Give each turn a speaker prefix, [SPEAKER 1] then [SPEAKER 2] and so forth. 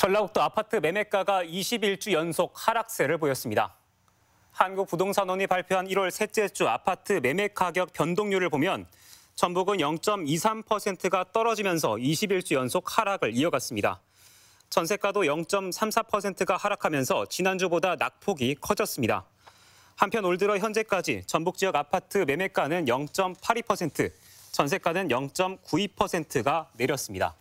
[SPEAKER 1] 전라북도 아파트 매매가가 21주 연속 하락세를 보였습니다. 한국부동산원이 발표한 1월 셋째 주 아파트 매매 가격 변동률을 보면 전북은 0.23%가 떨어지면서 21주 연속 하락을 이어갔습니다. 전세가도 0.34%가 하락하면서 지난주보다 낙폭이 커졌습니다. 한편 올 들어 현재까지 전북 지역 아파트 매매가는 0.82%, 전세가는 0.92%가 내렸습니다.